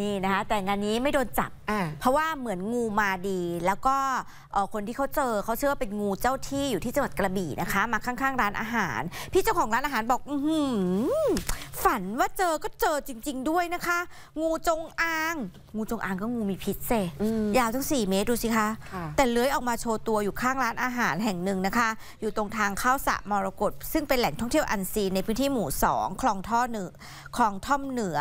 นี่นะคะ แต่งานนี้ไม่โดนจับเพราะว่าเหมือนงูมาดี แล้วก็คนที่เขาเจอเขาเชื่อว่าเป็นงูเจ้าที่อยู่ที่จังหวัดกระบี่นะคะ มาข้างๆร้านอาหาร พี่เจ้าของร้านอาหารบอกอืือฝันว่าเจอก็เจอจริงๆด้วยนะคะ งูจงอาง งูจงอางก็งูมีพิษเซยาวทั้ง4 เมตรดูสิคะ แต่เลื้อยออกมาโชว์ตัวอยู่ข้างร้านอาหารแห่งหนึ่งนะคะ อยู่ตรงทางเข้าสระมรกตซึ่งเป็นแหล่งท่องเที่ยวอันซี ในพื้นที่หมู่2คลองท่อเหนือคลองท่อมเหนือ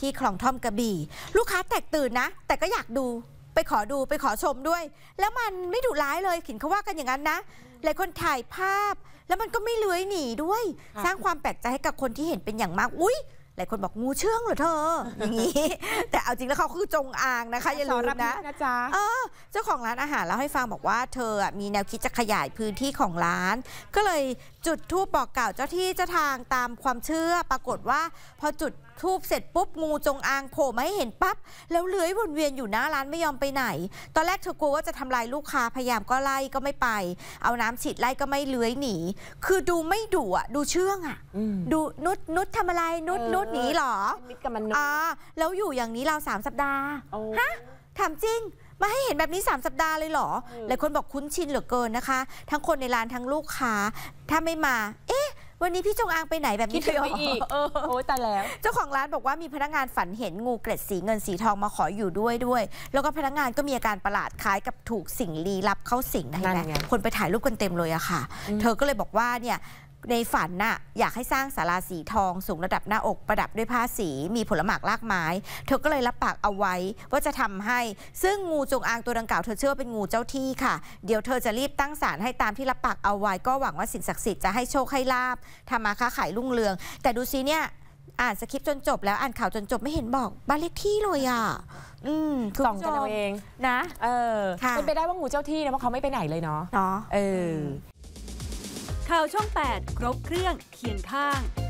ที่คลองท่อมกระบี่ ลูกค้าแตกตื่นนะ แต่ก็อยากดูไปขอดูไปขอชมด้วย แล้วมันไม่ดุร้ายเลย ขินเขาว่ากันอย่างนั้นนะ หลายคนถ่ายภาพ แล้วมันก็ไม่เลื้อยหนีด้วย สร้างความแปลกใจให้กับคนที่เห็นเป็นอย่างมากอุ้ยหลายคนบอกงูเชื่องเหรอเธอ อย่างนี้ แต่เอาจริงแล้วเขาคือจงอางนะคะ อย่าลืมนะเออเจ้าของร้านอาหารเล่าให้ฟังบอกว่าเธอมีแนวคิดจะขยายพื้นที่ของร้าน ก็เลยจุดทูปบอกกล่าวเจ้าที่เจ้าทางตามความเชื่อปรากฏว่า พอจุดทูบเสร็จปุ๊บงู จงอางโผล่มาให้เห็นปั๊บแล้วเลื้อยวนเวียนอยู่หน้าร้านไม่ยอมไปไหน ตอนแรกเธอกลัวว่าจะทำลายลูกค้าพยายามก็ไล่ก็ไม่ไป เอาน้ำฉีดไล่ก็ไม่เลื้อยหนี คือดูไม่ดุอ่ะดูเชื่องอ่ะดูนุดนุดทำอะไรนุดนุดดหนี้หรอมิดกับมย์อ่า แล้วอยู่อย่างนี้เราสามสัปดาห์ ฮะถามจริง มาให้เห็นแบบนี้ 3 สัปดาห์เลยเหรอ หลายคนบอกคุ้นชินเหลือเกินนะคะ ทั้งคนในร้านทั้งลูกค้า ถ้าไม่มา เอ๊ะ วันนี้พี่จงอางไปไหนแบบนี้เลยอีกโอ้ยตายแล้ว เจ้าของร้านบอกว่ามีพนักงานฝันเห็นงูเกล็ดสีเงินสีทองมาขออยู่ด้วยด้วย แล้วก็พนักงานก็มีอาการประหลาดคล้ายกับถูกสิ่งลี้ลับเข้าสิงนะเห็นไหมคนไปถ่ายรูปกันเต็มเลยอะค่ะ เธอก็เลยบอกว่าเนี่ยในฝันน่ะอยากให้สร้างศาลาสีทองสูงระดับหน้าอกประดับด้วยผ้าสีมีผลหมากลากไม้ เธอก็เลยรับปากเอาไว้ ว่าจะทำให้ซึ่งงูจงอางตัวดังกล่าวเธอเชื่อเป็นงูเจ้าที่ค่ะเดี๋ยวเธอจะรีบตั้งศาลให้ตามที่รับปากเอาไว้ ก็หวังว่าสิ่งศักดิ์สิทธิ์จะให้โชคให้ลาบทำมาค้าขายรุ่งเรือง แต่ดูซิเนี่ย อ่านสคริปต์จนจบแล้วอ่านข่าวจนจบไม่เห็นบอกบ้านเลขที่เลยอ่ะอืมส่องกันเอาเองนะเออเป็นไปได้ว่างูเจ้าที่นะเพราะเขาไม่ไปไหนเลยเนาะเนาะเออข่าวช่อง 8 ครบเครื่องเคียงข้าง